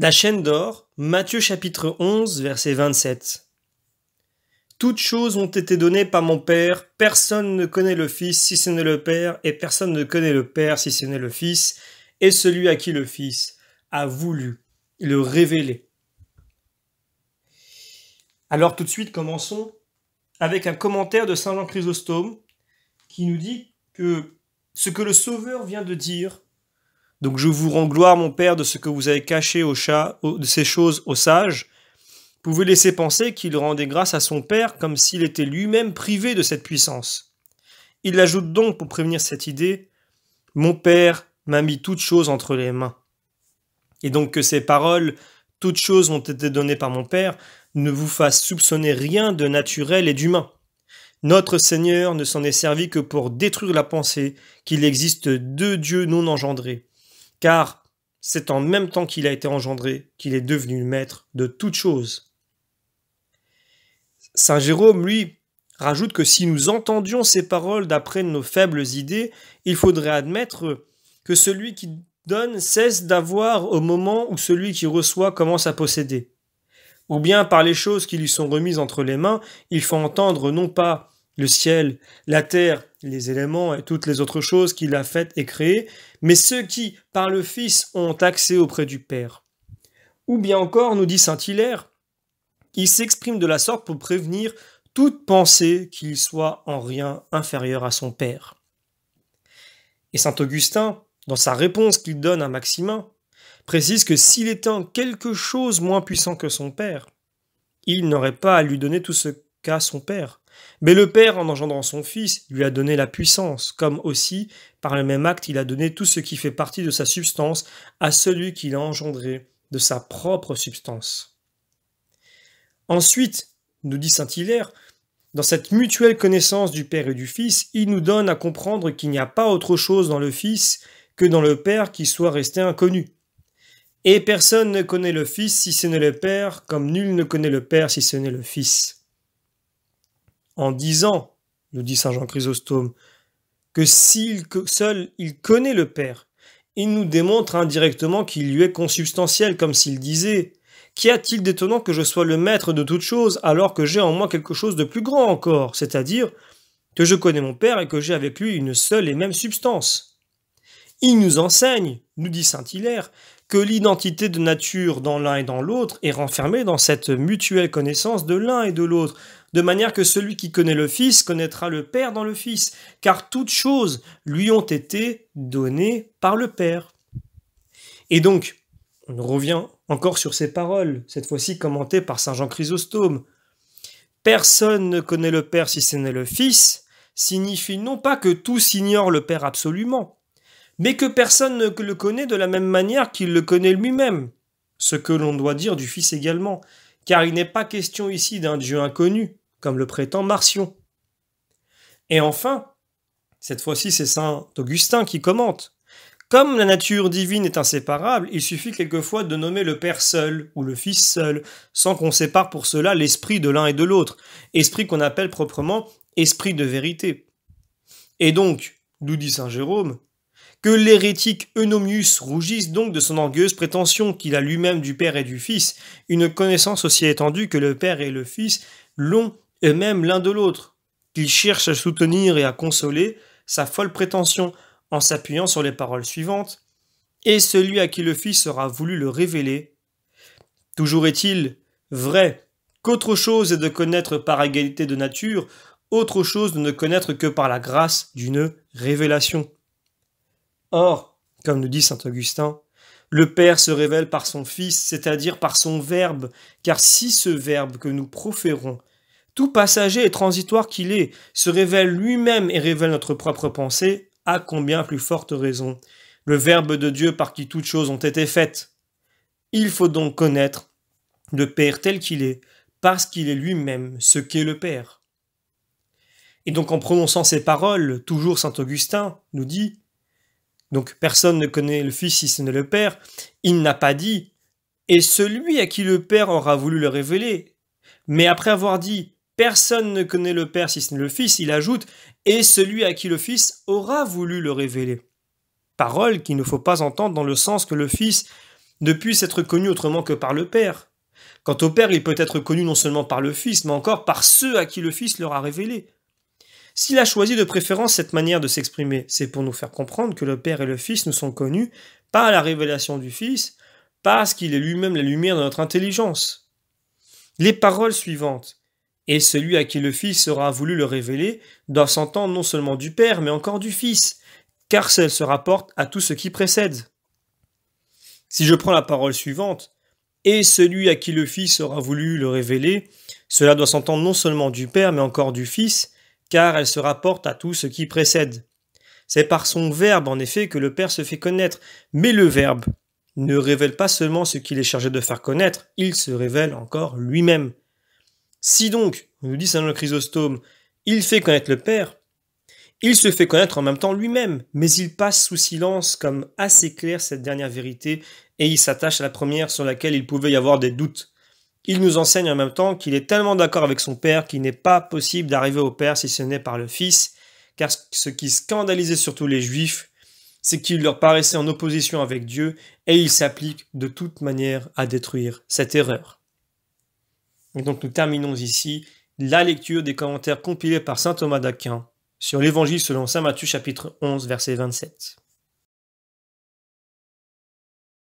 La chaîne d'or, Matthieu chapitre 11, verset 27. Toutes choses ont été données par mon Père, personne ne connaît le Fils si ce n'est le Père, et personne ne connaît le Père si ce n'est le Fils, et celui à qui le Fils a voulu le révéler. Alors tout de suite commençons avec un commentaire de Saint Jean Chrysostome qui nous dit que ce que le Sauveur vient de dire donc je vous rends gloire, mon Père, de ce que vous avez caché au chat, de ces choses aux sages. Vous pouvez laisser penser qu'il rendait grâce à son Père comme s'il était lui-même privé de cette puissance. Il ajoute donc pour prévenir cette idée Mon Père m'a mis toutes choses entre les mains. Et donc que ces paroles Toutes choses ont été données par mon Père ne vous fassent soupçonner rien de naturel et d'humain. Notre Seigneur ne s'en est servi que pour détruire la pensée qu'il existe deux dieux non engendrés car c'est en même temps qu'il a été engendré qu'il est devenu maître de toutes choses. Saint Jérôme, lui, rajoute que si nous entendions ces paroles d'après nos faibles idées, il faudrait admettre que celui qui donne cesse d'avoir au moment où celui qui reçoit commence à posséder. Ou bien par les choses qui lui sont remises entre les mains, il faut entendre non pas le ciel, la terre, les éléments et toutes les autres choses qu'il a faites et créées, mais ceux qui, par le Fils, ont accès auprès du Père. Ou bien encore, nous dit Saint Hilaire, il s'exprime de la sorte pour prévenir toute pensée qu'il soit en rien inférieur à son Père. Et Saint Augustin, dans sa réponse qu'il donne à Maximin, précise que s'il était quelque chose moins puissant que son Père, il n'aurait pas à lui donner tout ce qu'a son Père mais le Père, en engendrant son Fils, lui a donné la puissance, comme aussi, par le même acte, il a donné tout ce qui fait partie de sa substance à celui qu'il a engendré, de sa propre substance. Ensuite, nous dit Saint Hilaire, dans cette mutuelle connaissance du Père et du Fils, il nous donne à comprendre qu'il n'y a pas autre chose dans le Fils que dans le Père qui soit resté inconnu. Et personne ne connaît le Fils si ce n'est le Père, comme nul ne connaît le Père si ce n'est le Fils en disant, nous dit Saint Jean Chrysostome, que s'il seul il connaît le Père, il nous démontre indirectement qu'il lui est consubstantiel, comme s'il disait Qu'y a-t-il d'étonnant que je sois le maître de toutes choses alors que j'ai en moi quelque chose de plus grand encore, c'est-à-dire que je connais mon Père et que j'ai avec lui une seule et même substance Il nous enseigne, nous dit Saint Hilaire, que l'identité de nature dans l'un et dans l'autre est renfermée dans cette mutuelle connaissance de l'un et de l'autre, de manière que celui qui connaît le Fils connaîtra le Père dans le Fils, car toutes choses lui ont été données par le Père. Et donc, on revient encore sur ces paroles, cette fois-ci commentées par Saint Jean Chrysostome. Personne ne connaît le Père si ce n'est le Fils signifie non pas que tous ignorent le Père absolument, mais que personne ne le connaît de la même manière qu'il le connaît lui-même, ce que l'on doit dire du Fils également, car il n'est pas question ici d'un Dieu inconnu, comme le prétend Marcion. Et enfin, cette fois-ci c'est saint Augustin qui commente. Comme la nature divine est inséparable, il suffit quelquefois de nommer le Père seul ou le Fils seul, sans qu'on sépare pour cela l'esprit de l'un et de l'autre, esprit qu'on appelle proprement esprit de vérité. Et donc, nous dit saint Jérôme, que l'hérétique Eunomius rougisse donc de son orgueilleuse prétention qu'il a lui-même du Père et du Fils, une connaissance aussi étendue que le Père et le Fils l'ont eux-mêmes l'un de l'autre, qu'il cherche à soutenir et à consoler sa folle prétention en s'appuyant sur les paroles suivantes Et celui à qui le Fils aura voulu le révéler. Toujours est-il vrai qu'autre chose est de connaître par égalité de nature, autre chose de ne connaître que par la grâce d'une révélation. Or, comme nous dit saint Augustin, le Père se révèle par son Fils, c'est-à-dire par son Verbe, car si ce Verbe que nous proférons, tout passager et transitoire qu'il est, se révèle lui-même et révèle notre propre pensée, à combien plus forte raison le Verbe de Dieu par qui toutes choses ont été faites. Il faut donc connaître le Père tel qu'il est, parce qu'il est lui-même ce qu'est le Père. Et donc en prononçant ces paroles, toujours saint Augustin nous dit donc personne ne connaît le Fils si ce n'est le Père. Il n'a pas dit, et celui à qui le Père aura voulu le révéler. Mais après avoir dit, personne ne connaît le Père si ce n'est le Fils, il ajoute, et celui à qui le Fils aura voulu le révéler. Parole qu'il ne faut pas entendre dans le sens que le Fils ne puisse être connu autrement que par le Père. Quant au Père, il peut être connu non seulement par le Fils, mais encore par ceux à qui le Fils leur a révélé. S'il a choisi de préférence cette manière de s'exprimer, c'est pour nous faire comprendre que le Père et le Fils ne sont connus pas à la révélation du Fils, parce qu'il est lui-même la lumière de notre intelligence. Les paroles suivantes Et celui à qui le Fils aura voulu le révéler doit s'entendre non seulement du Père, mais encore du Fils, car celle se rapporte à tout ce qui précède. Si je prends la parole suivante, et celui à qui le Fils aura voulu le révéler, cela doit s'entendre non seulement du Père, mais encore du Fils, car elle se rapporte à tout ce qui précède. C'est par son verbe, en effet, que le Père se fait connaître, mais le verbe ne révèle pas seulement ce qu'il est chargé de faire connaître, il se révèle encore lui-même. Si donc, nous dit Saint le Chrysostome, il fait connaître le Père, il se fait connaître en même temps lui-même, mais il passe sous silence comme assez clair cette dernière vérité et il s'attache à la première sur laquelle il pouvait y avoir des doutes il nous enseigne en même temps qu'il est tellement d'accord avec son Père qu'il n'est pas possible d'arriver au Père si ce n'est par le Fils, car ce qui scandalisait surtout les Juifs, c'est qu'il leur paraissait en opposition avec Dieu et il s'applique de toute manière à détruire cette erreur. Et donc nous terminons ici la lecture des commentaires compilés par saint Thomas d'Aquin sur l'Évangile selon saint Matthieu chapitre 11 verset 27.